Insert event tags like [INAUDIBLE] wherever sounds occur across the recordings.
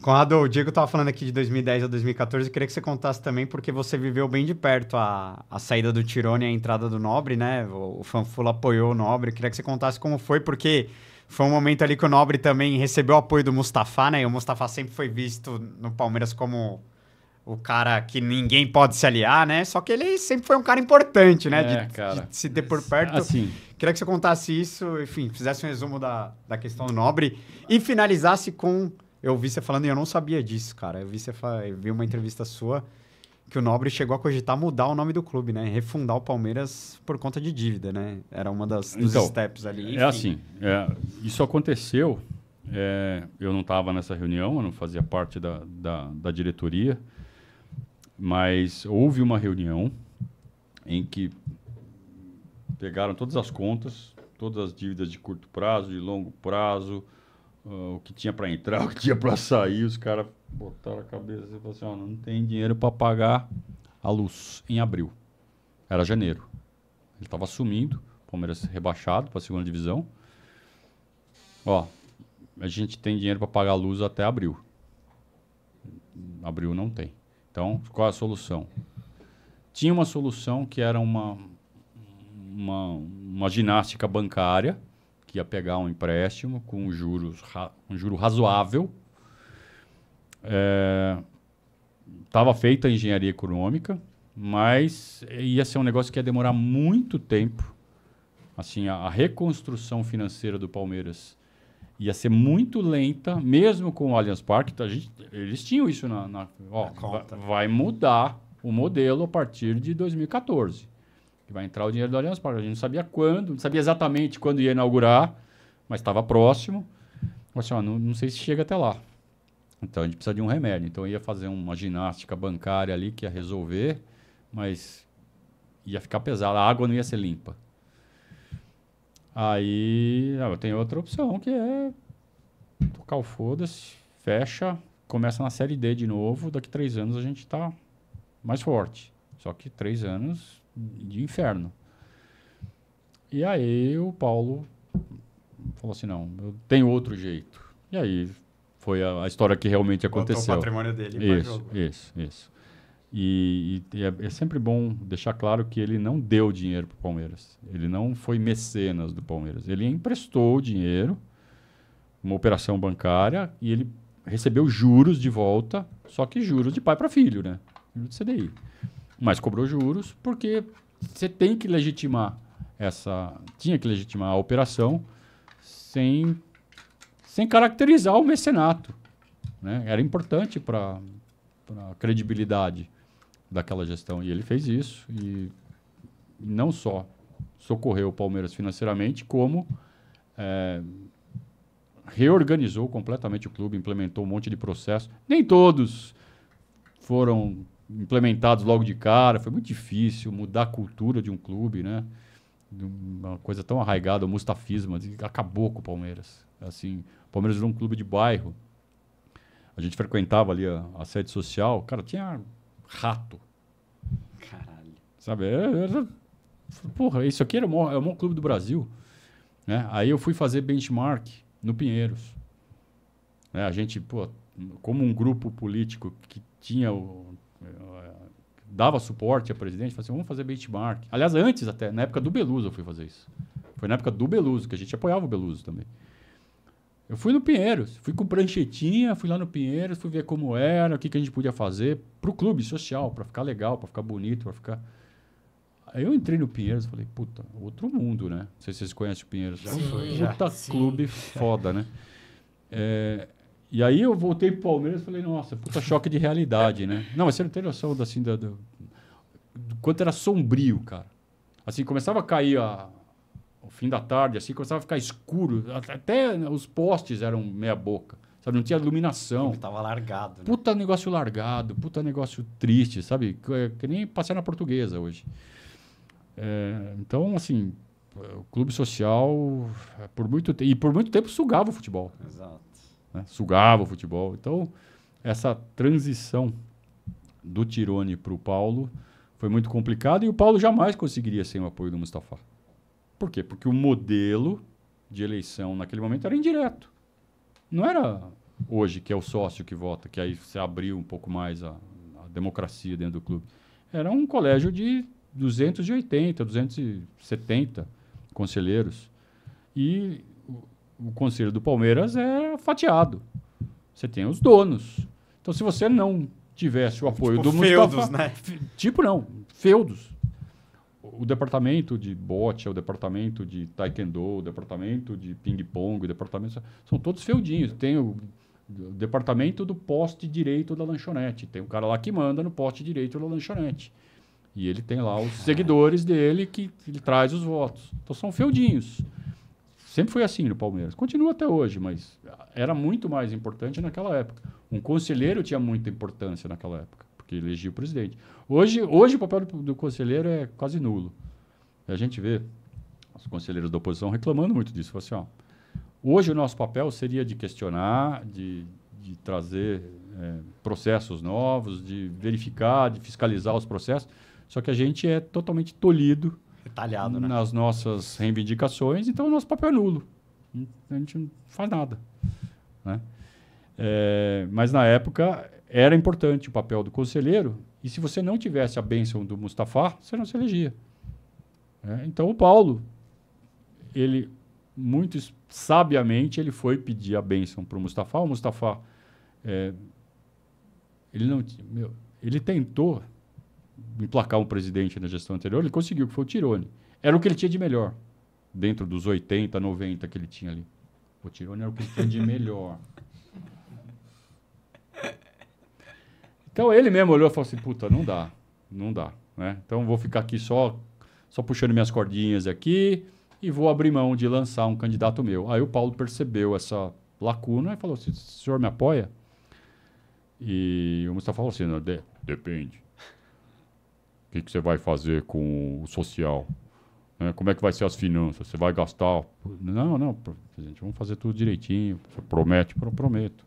Conrado, o Diego estava falando aqui de 2010 a 2014, eu queria que você contasse também, porque você viveu bem de perto a, a saída do Tirone e a entrada do Nobre, né? O, o Fanfula apoiou o Nobre, eu queria que você contasse como foi, porque foi um momento ali que o Nobre também recebeu o apoio do Mustafa, né? E o Mustafa sempre foi visto no Palmeiras como o cara que ninguém pode se aliar, né? Só que ele sempre foi um cara importante, né? É, de, cara. de, se ter por perto. Assim. Queria que você contasse isso, enfim, fizesse um resumo da, da questão do Nobre e finalizasse com eu vi você falando e eu não sabia disso, cara. Eu vi você fa... eu vi uma entrevista sua que o Nobre chegou a cogitar mudar o nome do clube, né? Refundar o Palmeiras por conta de dívida, né? Era uma das dos então, steps ali. É enfim. É assim, é, isso aconteceu. É, eu não estava nessa reunião, eu não fazia parte da, da, da diretoria, mas houve uma reunião em que pegaram todas as contas, todas as dívidas de curto prazo, de longo prazo, uh, o que tinha para entrar, [LAUGHS] o que tinha para sair, os caras botaram a cabeça assim e falaram assim, não tem dinheiro para pagar a luz em abril. Era janeiro. Ele estava sumindo Palmeiras rebaixado para a segunda divisão. Ó, a gente tem dinheiro para pagar a luz até abril. Abril não tem. Então, qual é a solução? Tinha uma solução que era uma, uma, uma ginástica bancária, que ia pegar um empréstimo com juros um juro razoável. Estava é, feita a engenharia econômica, mas ia ser um negócio que ia demorar muito tempo. Assim, a, a reconstrução financeira do Palmeiras ia ser muito lenta, mesmo com o Allianz Parque. Então, gente, eles tinham isso na, na, ó, na vai mudar o modelo a partir de 2014 que vai entrar o dinheiro do Allianz Parque. A gente não sabia quando, não sabia exatamente quando ia inaugurar, mas estava próximo. Assim, ó, não, não sei se chega até lá. Então a gente precisa de um remédio. Então ia fazer uma ginástica bancária ali que ia resolver, mas ia ficar pesada, a água não ia ser limpa. Aí ah, eu tenho outra opção que é tocar o foda-se, fecha, começa na série D de novo, daqui três anos a gente está mais forte. Só que três anos de inferno. E aí o Paulo falou assim: não, eu tenho outro jeito. E aí foi a, a história que realmente aconteceu. Botou o patrimônio dele. Isso, isso, isso. E, e, e é, é, sempre bom deixar claro que ele não deu dinheiro para o Palmeiras. Ele não foi mecenas do Palmeiras. Ele emprestou o dinheiro, uma operação bancária, e ele recebeu juros de volta, só que juros de pai para filho, né? Juros de CDI mas cobrou juros porque você tem que legitimar essa, tinha que legitimar a operação sem, sem caracterizar o mecenato. Né? Era importante para a credibilidade daquela gestão. E ele fez isso. E não só socorreu o Palmeiras financeiramente, como é, reorganizou completamente o clube, implementou um monte de processos. Nem todos foram implementados logo de cara. Foi muito difícil mudar a cultura de um clube, né? Uma coisa tão arraigada, o mustafismo, assim, acabou com o Palmeiras. Assim, o Palmeiras era um clube de bairro. A gente frequentava ali a, a sede social, cara, tinha rato. Caralho. Sabe? Era, é, era, porra, isso aqui era o maior, é o maior clube do Brasil. Né? Aí eu fui fazer benchmark no Pinheiros. Né? A gente, pô, como um grupo político que tinha o, é, dava suporte a presidente, falava assim, vamos fazer benchmark. Aliás, antes até, na época do Beluso eu fui fazer isso. Foi na época do Beluso, que a gente apoiava o Beluso também. Eu fui no Pinheiros, fui com pranchetinha, fui lá no Pinheiros, fui ver como era, o que, que a gente podia fazer pro clube social, para ficar legal, para ficar bonito, para ficar... Aí eu entrei no Pinheiros e falei, puta, outro mundo, né? Não sei se vocês conhecem o Pinheiros. Sim, puta já, clube sim. foda, né? É, e aí eu voltei pro Palmeiras e falei, nossa, puta choque de realidade, né? Não, mas você não tem noção do, assim, do, do, do quanto era sombrio, cara. Assim, começava a cair a, o fim da tarde, assim, começava a ficar escuro. Até os postes eram meia boca. Sabe, não tinha iluminação. Estava largado. Né? Puta negócio largado, puta negócio triste, sabe? Que, que nem passei na portuguesa hoje. É, então, assim, o clube social, por muito tempo e por muito tempo sugava o futebol. Exato né? sugava o futebol. Então, essa transição do Tirone para o Paulo foi muito complicada e o Paulo jamais conseguiria sem o apoio do Mustafa. Por quê? Porque o modelo de eleição naquele momento era indireto. Não era hoje que é o sócio que vota, que aí se abriu um pouco mais a, a democracia dentro do clube. Era um colégio de 280, 270 conselheiros. E o conselho do Palmeiras é fatiado. Você tem os donos. Então, se você não tivesse o tipo apoio tipo do feudos, Mustafa... né? Tipo não, feudos. O departamento de bote, o departamento de taekwondo, o departamento de ping-pong, o departamento... São todos feudinhos. Tem o departamento do poste direito da lanchonete. Tem o cara lá que manda no poste direito da lanchonete. E ele tem lá os ah. seguidores dele que ele traz os votos. Então são feudinhos. Sempre foi assim no Palmeiras. Continua até hoje, mas ah, era muito mais importante naquela época. Um conselheiro tinha muita importância naquela época, porque elegia o presidente. Hoje, hoje o papel do, do conselheiro é quase nulo. a gente vê os conselheiros da oposição reclamando muito disso. Assim, ó, hoje o nosso papel seria de questionar, de, de trazer é, processos novos, de verificar, de fiscalizar os processos, só que a gente é totalmente tolhido talhado, né? nas nossas reivindicações, então é o nosso papel é nulo. A gente não faz nada. Né? É, mas na época era importante o papel do conselheiro, e se você não tivesse a bênção do Mustafa, você não se elegia. É, então o Paulo, ele muito sabiamente, ele foi pedir a bênção para o Mustafa. O Mustafa, é, ele, não, meu, ele tentou emplacar um presidente na gestão anterior, ele conseguiu, que foi o Tirone. Era o que ele tinha de melhor, dentro dos 80, 90 que ele tinha ali. O Tirone era o que ele tinha de melhor. Então ele mesmo olhou e falou assim: puta, não dá, não dá. Né? Então vou ficar aqui só, só puxando minhas cordinhas aqui e vou abrir mão de lançar um candidato meu. Aí o Paulo percebeu essa lacuna e falou assim: o senhor me apoia? E o Mustafa falou assim: depende. O que, que você vai fazer com o social? Né? Como é que vai ser as finanças? Você vai gastar? Não, não, Presidente, vamos fazer tudo direitinho. Você promete, prometo.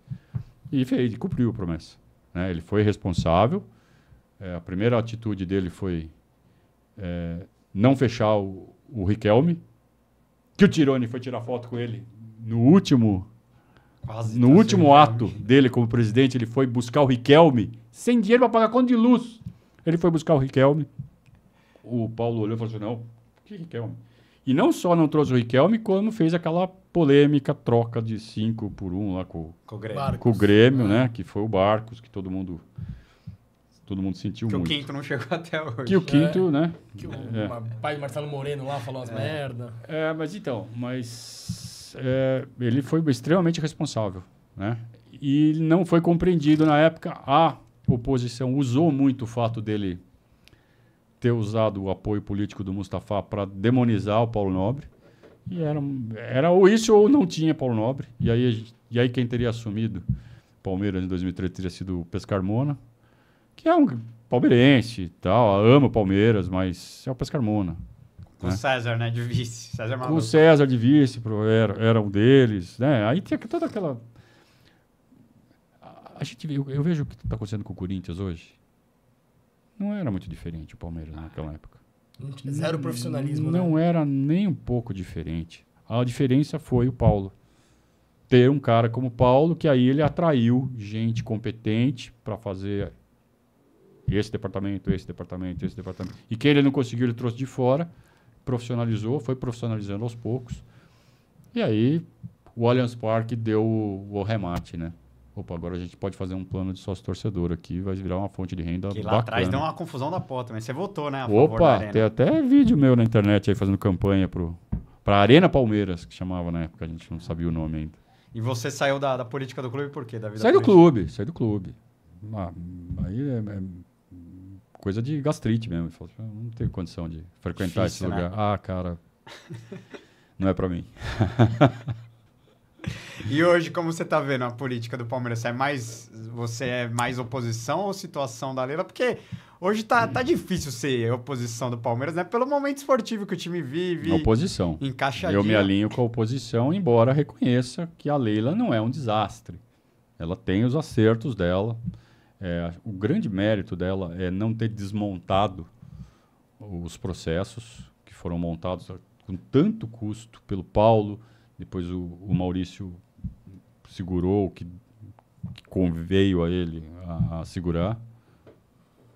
E fez, cumpriu a promessa. Né? Ele foi responsável. É, a primeira atitude dele foi é, não fechar o, o Riquelme, que o Tirone foi tirar foto com ele no último Quase no tá último ato né? dele como presidente, ele foi buscar o Riquelme sem dinheiro para pagar conta de luz. Ele foi buscar o Riquelme. O Paulo olhou e falou assim: não, que Riquelme? E não só não trouxe o Riquelme, como fez aquela polêmica troca de cinco por um lá com, com o Grêmio, com o Grêmio né? É. Que foi o Barcos, que todo mundo. Todo mundo sentiu que muito. Que o quinto não chegou [LAUGHS] até hoje. Que o quinto, é, né? Que o é. pai de Marcelo Moreno lá falou as é. merda. É, mas então, mas é, ele foi extremamente responsável, né? E não foi compreendido na época Ah oposição usou muito o fato dele ter usado o apoio político do Mustafa para demonizar o Paulo Nobre. E era, era ou isso ou não tinha Paulo Nobre. E aí, e aí quem teria assumido Palmeiras em 2013 teria sido o Pescarmona, que é um palmeirense tal, ama Palmeiras, mas é o Pescarmona. Com né? César, né, de vice. César é Com César de vice, era, era um deles, né? Aí tinha toda aquela a gente, eu, eu vejo o que está acontecendo com o Corinthians hoje. Não era muito diferente o Palmeiras naquela ah. época. Zero profissionalismo, né? Não, não né? era nem um pouco diferente. A diferença foi o Paulo. Ter um cara como o Paulo, que aí ele atraiu gente competente para fazer esse departamento, esse departamento, esse departamento. E quem ele não conseguiu, ele trouxe de fora, profissionalizou, foi profissionalizando aos poucos. E aí o Allianz Parque deu o, o remate, né? opa, agora a gente pode fazer um plano de sócio-torcedor aqui, vai virar uma fonte de renda que lá bacana. atrás deu uma confusão da porta, mas você votou, né? opa, tem até vídeo meu na internet aí fazendo campanha pro, pra Arena Palmeiras, que chamava na época, a gente não sabia o nome ainda. E você saiu da, da política do clube por quê? Da do clube, saí do clube. Ah, aí é, é, coisa de gastrite mesmo. Assim, ah, não tenho condição de frequentar Difícil, esse né? lugar. Né? Ah, cara, [LAUGHS] não é pra mim. [LAUGHS] E hoje, como você está vendo a política do Palmeiras? é mais, você é mais oposição ou situação da Leila? Porque hoje está tá difícil ser oposição do Palmeiras, né? Pelo momento esportivo que o time vive. Oposição. Encaixadinho. Eu me alinho com a oposição, embora reconheça que a Leila não é um desastre. Ela tem os acertos dela. É, o grande mérito dela é não ter desmontado os processos que foram montados com tanto custo pelo Paulo, depois o, o Maurício segurou, o que, conveio a ele a, a segurar.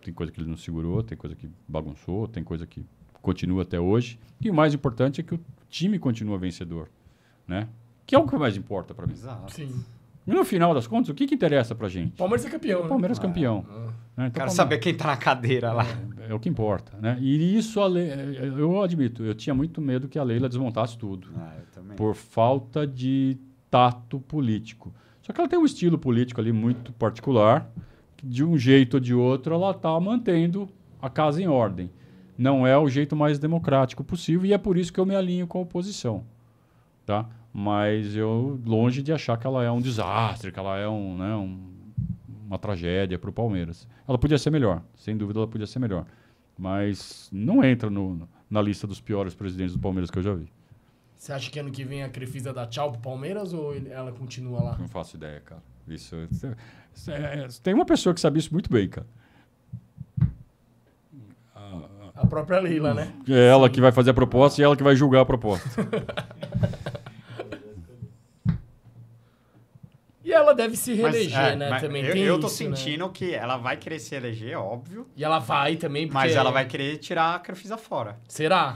Tem coisa que ele não segurou, tem coisa que bagunçou, tem coisa que continua até hoje. E o mais importante é que o time continua vencedor, né? Que é o que mais importa para mim. Exato. Sim. E no final das contas, o que, que interessa pra gente? Palmeiras é campeão. Né? Palmeiras é campeão. Ah, né? Ah. então, Quero Palmeiras... saber quem tá na cadeira lá. É, é o que importa, né? E isso Le... eu admito, eu tinha muito medo que a Leila desmontasse tudo. Ah, eu também. Por falta de tato político. Só que ela tem um estilo político ali muito particular, que de um jeito ou de outro ela está mantendo a casa em ordem. Não é o jeito mais democrático possível e é por isso que eu me alinho com a oposição. Tá? Mas eu, longe de achar que ela é um desastre, que ela é um, né, um uma tragédia para o Palmeiras. Ela podia ser melhor, sem dúvida ela podia ser melhor. Mas não entra no, na lista dos piores presidentes do Palmeiras que eu já vi. Você acha que ano que vem a Crefisa dá tchau pro Palmeiras ou ela continua lá? Não faço ideia, cara. Isso. É, é, tem uma pessoa que sabe isso muito bem, cara. A própria Leila, né? É ela que vai fazer a proposta e ela que vai julgar a proposta. [LAUGHS] e ela deve se reeleger, mas, é, né? Também eu, tem eu tô isso, né? sentindo né? que ela vai querer se eleger, óbvio. E ela vai também, porque... Mas ela é- vai querer tirar a Crefisa fora. Será?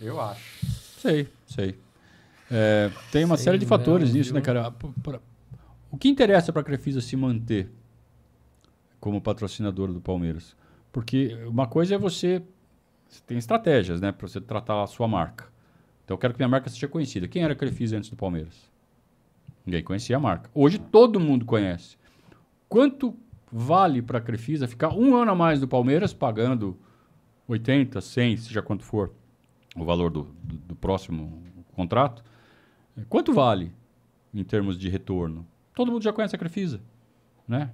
Eu acho. Sei, sei. É, tem uma sei, série de fatores nisso, né, cara? O que interessa para a Crefisa se manter como patrocinador do Palmeiras? Porque uma coisa é você. você tem estratégias, né? Para você tratar a sua marca. Então eu quero que minha marca seja conhecida. Quem era a Crefisa antes do Palmeiras? Ninguém conhecia a marca. Hoje todo mundo conhece. Quanto vale para a Crefisa ficar um ano a mais do Palmeiras pagando 80, 100, seja quanto for? o valor do, do, do próximo contrato, quanto vale em termos de retorno? Todo mundo já conhece a Crefisa, né?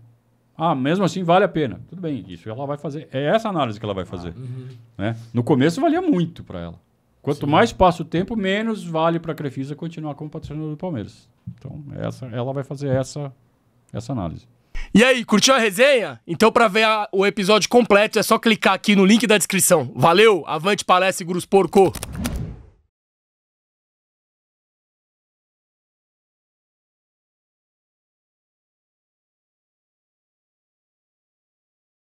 Ah, mesmo assim vale a pena. Tudo bem, isso ela vai fazer. É essa análise que ela vai fazer. Ah, uhum. né? No começo valia muito para ela. Quanto Sim. mais passa o tempo, menos vale para a Crefisa continuar como patrocinador do Palmeiras. Então, essa, ela vai fazer essa, essa análise. E aí, curtiu a resenha? Então, para ver a, o episódio completo, é só clicar aqui no link da descrição. Valeu, avante palestra, Gurus Porco!